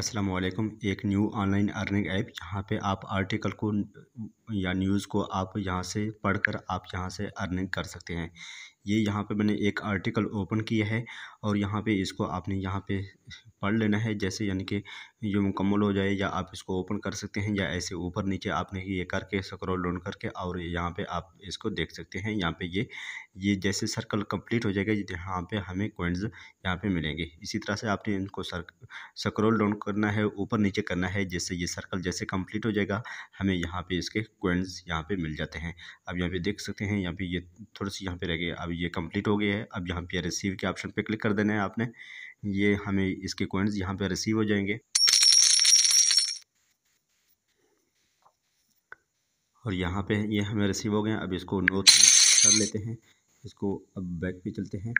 अस्सलाम एक new online earning app जहाँ पे आप आर्टिकल को या न्यूज़ को आप यहाँ से पढ़ कर आप यहाँ से अर्निंग कर सकते हैं ये यहाँ पे मैंने एक आर्टिकल ओपन किया है और यहाँ पे इसको आपने यहाँ पे पढ़ लेना है जैसे यानी कि ये मुकम्मल हो जाए या आप इसको ओपन कर सकते हैं या ऐसे ऊपर नीचे आपने ये करके स्क्रॉल डाउन करके और यहाँ पे आप इसको देख सकते हैं यहाँ पे ये ये जैसे सर्कल कंप्लीट हो जाएगा यहाँ पे हमें कोइंस यहाँ पे मिलेंगे इसी तरह से आपने इनको सक्रोल डाउन करना है ऊपर नीचे करना है जैसे ये सर्कल जैसे कम्प्लीट हो जाएगा हमें यहाँ पर इसके कॉइन्स यहाँ पे मिल जाते हैं अब यहाँ पे देख सकते हैं यहाँ पे ये थोड़ी सी यहाँ पे रह गए अब ये कंप्लीट हो गई है अब यहाँ पे रिसीव के ऑप्शन पे क्लिक कर देना है आपने ये हमें इसके कॉइन्स यहाँ पे रिसीव हो जाएंगे और यहाँ पे ये हमें रिसीव हो गए अब इसको नोट कर लेते हैं इसको अब बैक पे चलते हैं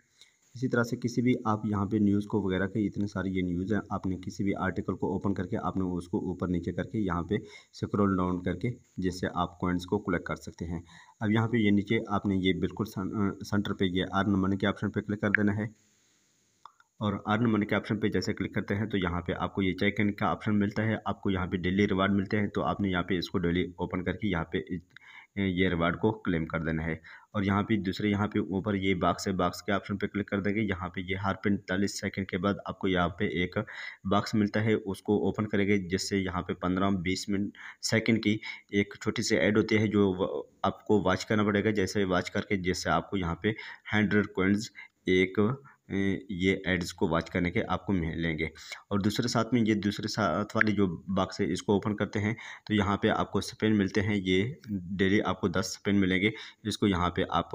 इसी तरह से किसी भी आप यहाँ पे न्यूज़ को वगैरह के इतने सारे ये न्यूज़ हैं आपने किसी भी आर्टिकल को ओपन करके आपने उसको ऊपर नीचे करके यहाँ पे स्क्रॉल डाउन करके जिससे आप कॉइन्स को कलेक्ट कर सकते हैं अब यहाँ पे ये नीचे आपने ये बिल्कुल सेंटर पे ये आर नंबर के ऑप्शन पे क्लिक कर देना है और अर्न मनी के ऑप्शन पे जैसे क्लिक करते हैं तो यहाँ पे आपको ये चेक इन का ऑप्शन मिलता है आपको यहाँ पे डेली रिवार्ड मिलते हैं तो आपने यहाँ पे इसको डेली ओपन करके यहाँ पे ये रिवार्ड को क्लेम कर देना है और यहाँ पे दूसरे यहाँ पे ऊपर ये बाक्स है बाक्स के ऑप्शन पे क्लिक कर देंगे यहाँ पे ये हर पैंतालीस सेकंड के बाद आपको यहाँ पे एक बाक्स मिलता है उसको ओपन करेंगे जिससे यहाँ पे पंद्रह बीस मिनट सेकंड की एक छोटी सी ऐड होती है जो आपको वॉच करना पड़ेगा जैसे वॉच करके जिससे आपको यहाँ पे हंड्रेड कोइंस एक ये एड्स को वॉच करने के आपको मिलेंगे और दूसरे साथ में ये दूसरे साथ वाले जो बॉक्स है इसको ओपन करते हैं तो यहाँ पे आपको स्पेन मिलते हैं ये डेली आपको दस स्पेन मिलेंगे इसको यहाँ पे आप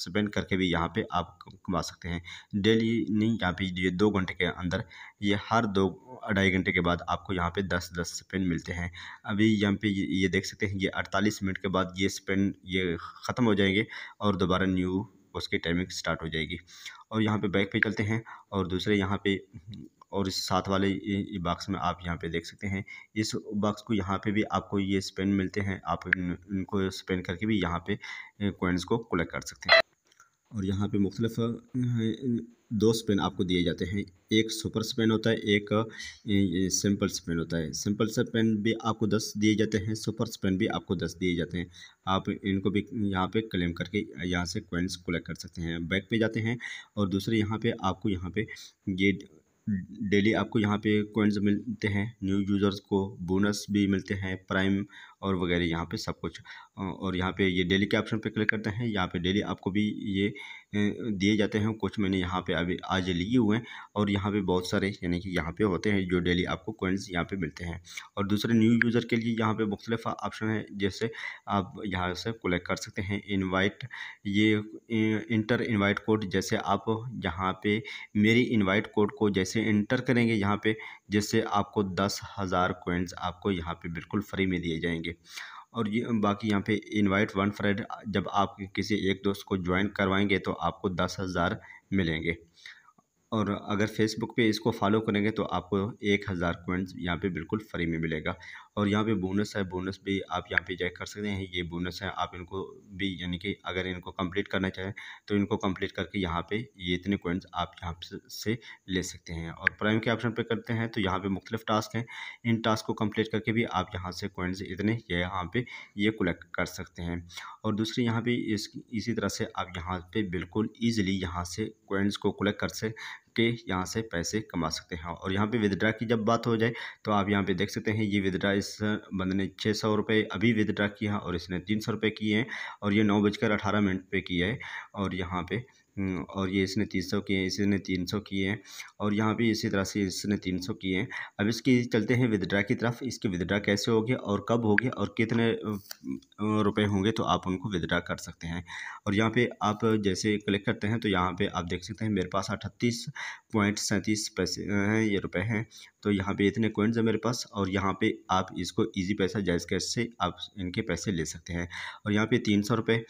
स्पेन करके भी यहाँ पे आप कमा सकते हैं डेली नहीं यहाँ पे ये दो घंटे के अंदर ये हर दो अढ़ाई घंटे के बाद आपको यहाँ पे दस दस स्पेन मिलते हैं अभी यहाँ पे ये देख सकते हैं ये अड़तालीस मिनट के बाद ये स्पेन ये ख़त्म हो जाएंगे और दोबारा न्यू उसकी टाइमिंग स्टार्ट हो जाएगी और यहाँ पे बैक पे चलते हैं और दूसरे यहाँ पे और इस साथ वाले ये बॉक्स में आप यहाँ पे देख सकते हैं इस बॉक्स को यहाँ पे भी आपको ये स्पेन मिलते हैं आप इन, इनको स्पेन करके भी यहाँ पे कॉइन्स को कलेक्ट कर सकते हैं और यहाँ पे मुख्तलिफ दो स्पेन आपको दिए जाते हैं एक सुपर स्पेन होता है एक सिंपल स्पेन होता है सिंपल स्पेन भी आपको दस दिए जाते हैं सुपर स्पेन भी आपको दस दिए जाते हैं आप इनको भी यहाँ पे क्लेम करके यहाँ से क्वेंस कलेक्ट कर सकते हैं बैक पे जाते हैं और दूसरे यहाँ पे आपको यहाँ पे ये डेली आपको यहाँ पे कोइंस मिलते हैं न्यू यूज़र्स को बोनस भी मिलते हैं प्राइम और वगैरह यहाँ पे सब कुछ और यहाँ पे ये डेली के ऑप्शन पे क्लिक करते हैं यहाँ पे डेली आपको भी ये दिए जाते हैं कुछ मैंने यहाँ पे अभी आज लिए हुए हैं और यहाँ पे बहुत सारे यानी कि यहाँ पे होते हैं जो डेली आपको कोइंस यहाँ पे मिलते हैं और दूसरे न्यू यूज़र के लिए यहाँ पे मुख्तलिफ ऑप्शन है जैसे आप यहाँ से कलेक्ट कर सकते हैं इनवाइट ये इंटर इनवाइट कोड जैसे आप यहाँ पे मेरी इनवाइट कोड को जैसे इंटर करेंगे यहाँ पे जैसे आपको दस हज़ार कोइंस आपको यहाँ पर बिल्कुल फ्री में दिए जाएंगे और ये बाकी यहाँ पे इनवाइट वन फ्रेंड जब आप किसी एक दोस्त को ज्वाइन करवाएंगे तो आपको दस हज़ार मिलेंगे और अगर फेसबुक पे इसको फॉलो करेंगे तो आपको एक हज़ार पॉइंट्स यहाँ पे बिल्कुल फ्री में मिलेगा और यहाँ पे बोनस है बोनस भी आप यहाँ पे चेक कर सकते हैं ये बोनस है आप इनको भी यानी कि अगर इनको कंप्लीट करना चाहें तो इनको कंप्लीट करके यहाँ पे ये इतने कॉइन्स आप यहाँ से ले सकते हैं और प्राइम के ऑप्शन पे करते हैं तो यहाँ पे मुख्तलिफ टास्क हैं इन टास्क को कंप्लीट करके भी आप यहाँ से कोइंस इतने यहाँ पे ये कलेक्ट कर सकते हैं और दूसरी यहाँ पे इस इसी तरह से आप यहाँ पे बिल्कुल ईजिली यहाँ से कोइंस को कलेक्ट कर से के यहाँ से पैसे कमा सकते हैं और यहाँ पे विदड्रा की जब बात हो जाए तो आप यहाँ पे देख सकते हैं ये विदड्रा इस बंद ने छः सौ रुपये अभी विदड्रा किया और इसने तीन सौ रुपये किए हैं और ये नौ बजकर अठारह मिनट पे किया है और यहाँ पे हम्म, और ये इसने तीन सौ किए इसने तीन सौ किए और यहाँ भी इसी तरह से इसने तीन सौ किए अब इसके चलते हैं विदड्रा की तरफ इसके विदड्रा कैसे होगी और कब होगी और कितने रुपए होंगे तो आप उनको विदड्रा कर सकते हैं और यहाँ पे आप जैसे क्लिक करते हैं तो यहाँ पे आप देख सकते हैं मेरे पास अठतीस पॉइंट सैंतीस पैसे हैं ये रुपए हैं तो यहाँ पर इतने कोइंट्स हैं मेरे पास और यहाँ पर आप इसको ईजी पैसा जायज़ कैश से आप इनके पैसे ले सकते हैं और यहाँ पर तीन सौ रुपये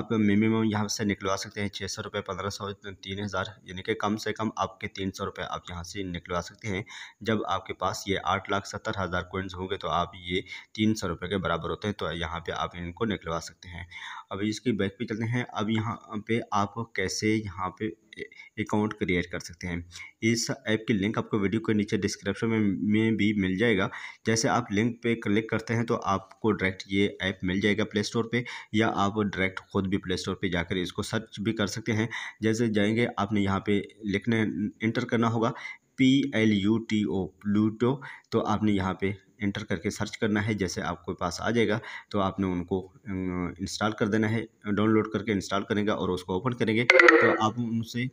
आप मिनिमम यहाँ से निकलवा सकते हैं छः सौ रुपये पंद्रह सौ तीन हज़ार यानी कि कम से कम आपके तीन सौ रुपये आप यहाँ से निकलवा सकते हैं जब आपके पास ये आठ लाख सत्तर हज़ार कोइंस होंगे तो आप ये तीन सौ रुपये के बराबर होते हैं तो यहाँ पे आप इनको निकलवा सकते हैं अब इसकी बैक पे चलते हैं अब यहाँ पे आप कैसे यहाँ पे अकाउंट क्रिएट कर सकते हैं इस ऐप की लिंक आपको वीडियो के नीचे डिस्क्रिप्शन में में भी मिल जाएगा जैसे आप लिंक पे क्लिक करते हैं तो आपको डायरेक्ट ये ऐप मिल जाएगा प्ले स्टोर पर या आप डायरेक्ट खुद भी प्ले स्टोर पर जाकर इसको सर्च भी कर सकते हैं जैसे जाएंगे आपने यहाँ पर लिखने इंटर करना होगा P L U T O Pluto तो आपने यहाँ पर इंटर करके सर्च करना है जैसे आपके पास आ जाएगा तो आपने उनको अं, इंस्टॉल कर देना है डाउनलोड करके इंस्टॉल करेंगे और उसको ओपन करेंगे तो आप उनसे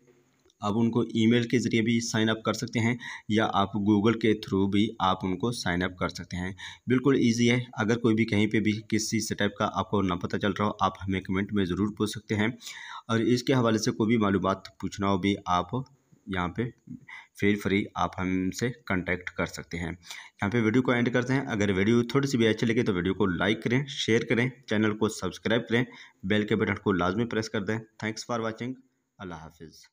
आप उनको ईमेल के ज़रिए भी साइन अप कर सकते हैं या आप गूगल के थ्रू भी आप उनको साइन अप कर सकते हैं बिल्कुल इजी है अगर कोई भी कहीं पे भी किसी स्टेप का आपको ना पता चल रहा हो आप हमें कमेंट में ज़रूर पूछ सकते हैं और इसके हवाले से कोई भी मालूम पूछना हो भी आप यहाँ पे फिर फ्री आप हमसे कांटेक्ट कर सकते हैं यहाँ पे वीडियो को एंड करते हैं अगर वीडियो थोड़ी सी भी अच्छी लगे तो वीडियो को लाइक करें शेयर करें चैनल को सब्सक्राइब करें बेल के बटन को लाजमी प्रेस कर दें थैंक्स फॉर वॉचिंग अल्लाह हाफिज़